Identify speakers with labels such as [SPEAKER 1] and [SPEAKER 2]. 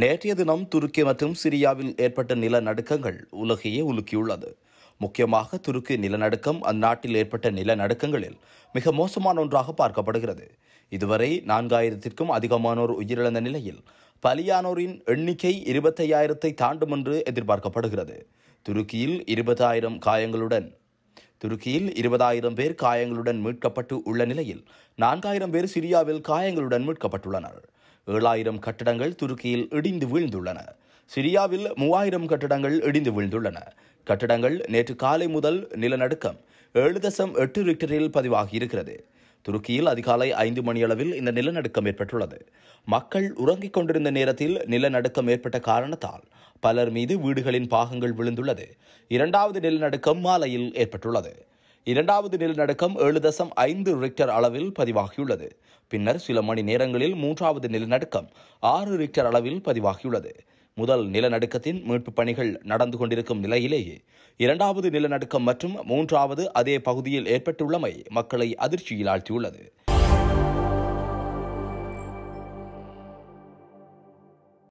[SPEAKER 1] நேற்றைய தினம் துருக்கி மற்றும் சிரியாவில் ஏற்பட்ட நிலநடுக்கங்கள் உலகையே உலுக்கியுள்ளது முக்கியமாக துருக்கி நிலநடுக்கம் அந்நாட்டில் ஏற்பட்ட நிலநடுக்கங்களில் மிக மோசமான ஒன்றாக பார்க்கப்படுகிறது இதுவரை நான்காயிரத்திற்கும் அதிகமானோர் உயிரிழந்த நிலையில் பலியானோரின் எண்ணிக்கை இருபத்தையாயிரத்தை தாண்டும் என்று எதிர்பார்க்கப்படுகிறது துருக்கியில் இருபதாயிரம் காயங்களுடன் துருக்கியில் இருபதாயிரம் பேர் காயங்களுடன் மீட்கப்பட்டு உள்ள நிலையில் நான்காயிரம் பேர் சிரியாவில் காயங்களுடன் மீட்கப்பட்டுள்ளனர் ஏழாயிரம் கட்டடங்கள் துருக்கியில் இடிந்து வீழ்ந்துள்ளன சிரியாவில் மூவாயிரம் கட்டடங்கள் இடிந்து வீழ்ந்துள்ளன கட்டடங்கள் நேற்று காலை முதல் நிலநடுக்கம் ஏழு தசம் எட்டு ரிக்டரில் பதிவாகியிருக்கிறது துருக்கியில் அதிகாலை ஐந்து மணியளவில் இந்த நிலநடுக்கம் ஏற்பட்டுள்ளது மக்கள் உறங்கிக் கொண்டிருந்த நேரத்தில் நிலநடுக்கம் ஏற்பட்ட காரணத்தால் பலர் மீது வீடுகளின் பாகங்கள் விழுந்துள்ளது இரண்டாவது நிலநடுக்கம் மாலையில் ஏற்பட்டுள்ளது இரண்டாவது நிலநடுக்கம் ஏழு தசம் ஐந்து ரிக்டர் அளவில் பதிவாகியுள்ளது பின்னர் சில மணி நேரங்களில் மூன்றாவது நிலநடுக்கம் ஆறு ரிக்டர் அளவில் பதிவாகியுள்ளது முதல் நிலநடுக்கத்தின் மீட்புப் பணிகள் நடந்து கொண்டிருக்கும் நிலையிலேயே இரண்டாவது நிலநடுக்கம் மற்றும் மூன்றாவது அதே பகுதியில் ஏற்பட்டுள்ளமை மக்களை அதிர்ச்சியில் ஆழ்த்தியுள்ளது